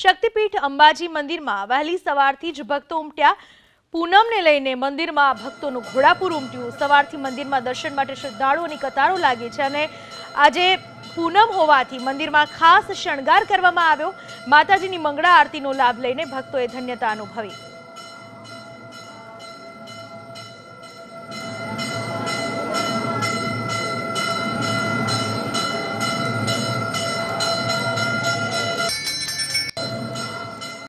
શક્તિપીઠ અંબાજી મંદિરમાં વહેલી સવારથી જ ભક્તો ઉમટ્યા પૂનમને લઈને મંદિરમાં ભક્તોનું ઘોડાપુર ઉમટ્યું સવારથી મંદિરમાં દર્શન માટે શ્રદ્ધાળુઓની કતારો લાગી છે અને આજે પૂનમ હોવાથી મંદિરમાં ખાસ શણગાર કરવામાં આવ્યો માતાજીની મંગળા આરતીનો લાભ લઈને ભક્તોએ ધન્યતા અનુભવી